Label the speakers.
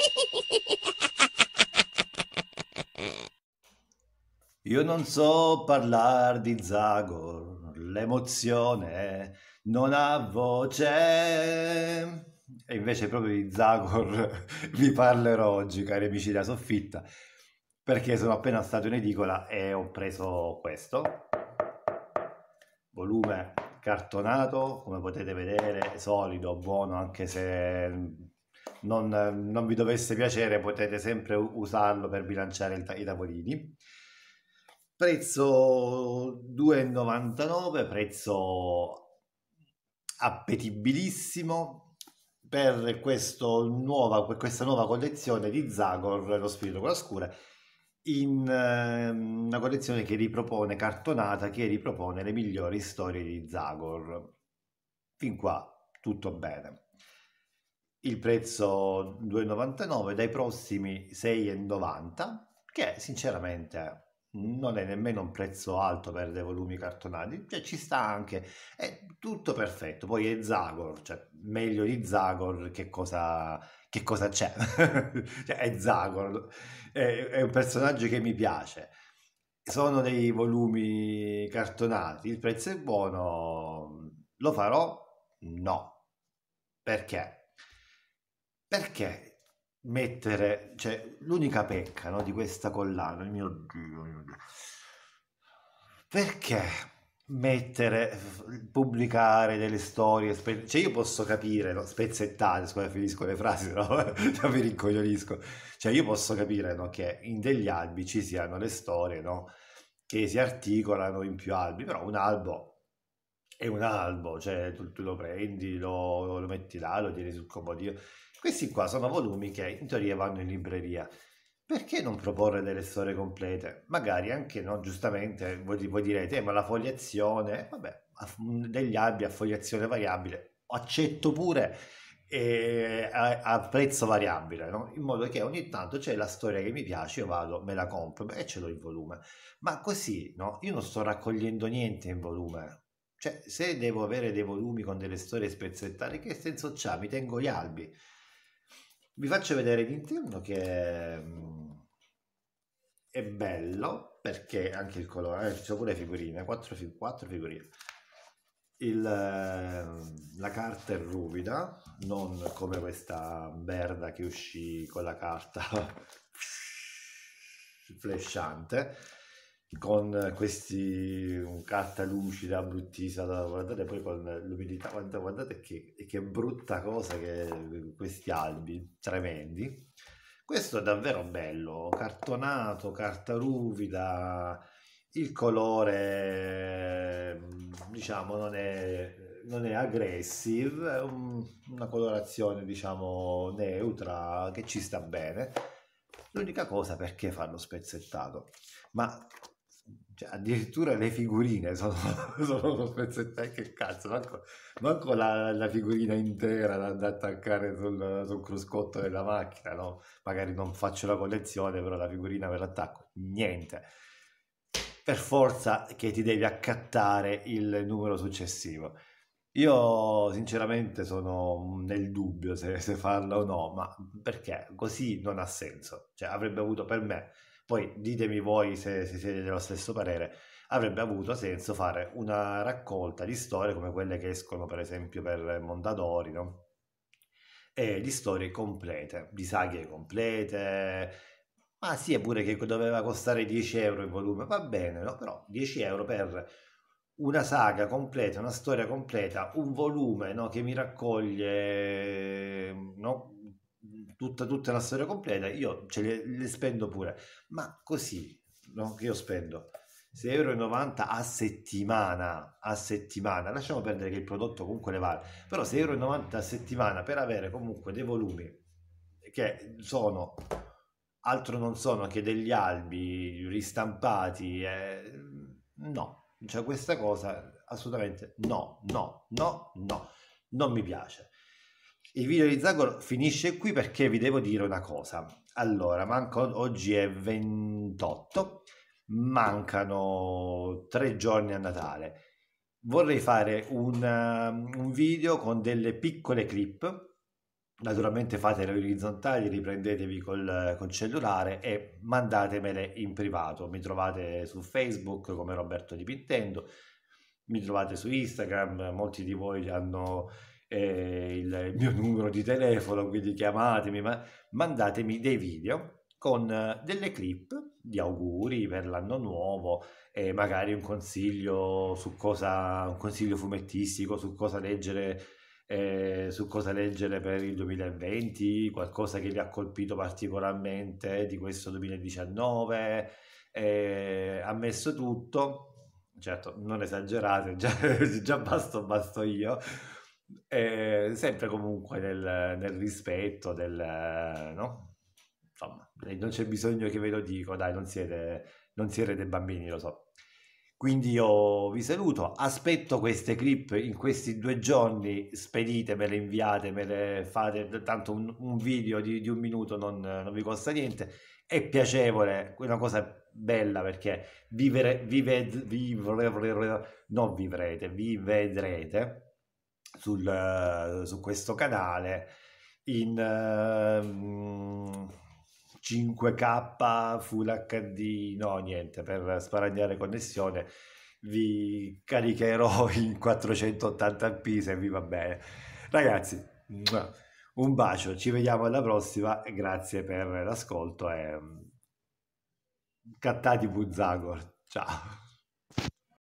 Speaker 1: Io non so parlare di Zagor, l'emozione non ha voce. E invece proprio di Zagor vi parlerò oggi, cari amici della soffitta, perché sono appena stato in edicola e ho preso questo. Volume cartonato, come potete vedere, solido, buono, anche se non, non, vi dovesse piacere potete sempre usarlo per bilanciare il, i tavolini. Prezzo 2,99, prezzo appetibilissimo per nuova, questa nuova collezione di Zagor, lo spirito con la scura, in ehm, una collezione che ripropone cartonata che ripropone le migliori storie di Zagor. Fin qua tutto bene il prezzo 2,99 dai prossimi 6,90 che sinceramente non è nemmeno un prezzo alto per dei volumi cartonati, cioè ci sta anche, è tutto perfetto. Poi è Zagor, cioè meglio di Zagor che cosa, che cosa c'è? cioè, è Zagor, è, è, un personaggio che mi piace. Sono dei volumi cartonati, il prezzo è buono, lo farò? No. Perché? perché mettere, cioè l'unica pecca no, di questa collana, mio Dio, mio Dio, perché mettere, pubblicare delle storie, spe- cioè io posso capire, no, spezzettate, scusa finisco le frasi, no? cioè, mi rincoglionisco, cioè io posso capire no, che in degli albi ci siano le storie no, che si articolano in più albi, però un albo è un albo, cioè tu, tu lo prendi, lo, lo, metti là, lo tieni sul comodino, questi qua sono volumi che in teoria vanno in libreria. Perché non proporre delle storie complete? Magari anche, no, giustamente, voi, voi direte, eh, ma la fogliazione, vabbè, mm, degli albi a fogliazione variabile, accetto pure eh, a, a, prezzo variabile, no? in modo che ogni tanto c'è la storia che mi piace, io vado, me la compro e ce l'ho in volume. Ma così, no? Io non sto raccogliendo niente in volume. Cioè, se devo avere dei volumi con delle storie spezzettate, che senso c'ha? Mi tengo gli albi vi faccio vedere l'interno che è, mm, è bello perché anche il colore, eh, ci sono pure figurine, 4, 4 figurine. Il, eh, la carta è ruvida, non come questa merda che uscì con la carta flesciante con questi carta lucida bruttissima da guardare poi con l'umidità guardate, guardate che, che, brutta cosa che questi albi tremendi questo è davvero bello cartonato carta ruvida il colore diciamo non è, non è aggressive è un, una colorazione diciamo neutra che ci sta bene l'unica cosa perché fanno spezzettato ma cioè, addirittura le figurine sono, sono uno pezzettino che cazzo manco, manco la, la, figurina intera da, da attaccare sul, sul, cruscotto della macchina no? magari non faccio la collezione però la figurina ve l'attacco niente per forza che ti devi accattare il numero successivo io sinceramente sono nel dubbio se, se farla o no ma perché così non ha senso cioè avrebbe avuto per me poi ditemi voi se, se siete dello stesso parere, avrebbe avuto senso fare una raccolta di storie come quelle che escono per esempio per Mondadori, no? E di storie complete, di saghe complete, ma sì, è pure che doveva costare 10 euro il volume, va bene, no? Però 10 euro per una saga completa, una storia completa, un volume no? che mi raccoglie no? tutta, tutta la storia completa, io ce le, le spendo pure, ma così, no? che io spendo 6,90 euro a settimana, a settimana, lasciamo perdere che il prodotto comunque ne vale, però 6,90 euro a settimana per avere comunque dei volumi che sono altro non sono che degli albi ristampati, eh, no, cioè questa cosa assolutamente no, no, no, no, non mi piace. Il video di Zagor finisce qui perché vi devo dire una cosa. Allora, manco, oggi è 28, mancano tre giorni a Natale. Vorrei fare un, um, un video con delle piccole clip naturalmente fatele orizzontali, riprendetevi col, col, cellulare e mandatemele in privato. Mi trovate su Facebook come Roberto Di Pintendo, mi trovate su Instagram, molti di voi hanno eh, il mio numero di telefono, quindi chiamatemi, ma mandatemi dei video con eh, delle clip di auguri per l'anno nuovo e magari un consiglio su cosa, un consiglio fumettistico su cosa leggere eh, su cosa leggere per il 2020, qualcosa che vi ha colpito particolarmente di questo 2019, eh, ha messo tutto, certo non esagerate, già, già basto, basto io, eh, sempre comunque nel, nel rispetto del... no? Insomma, non c'è bisogno che ve lo dico, dai, non siete, non siete dei bambini, lo so. Quindi io vi saluto, aspetto queste clip in questi due giorni, speditemele, inviatemele, fate tanto un, un video di, di, un minuto non, non, vi costa niente, è piacevole, una cosa bella perché vivere, vive, vivre, no, vivrete, vi vedrete sul, eh, su questo canale in uh, eh, 5K Full HD, no niente, per sparagnare connessione vi caricherò in 480p se vi va bene. Ragazzi, un bacio, ci vediamo alla prossima, grazie per l'ascolto e mm, cattati Buzzagor, ciao!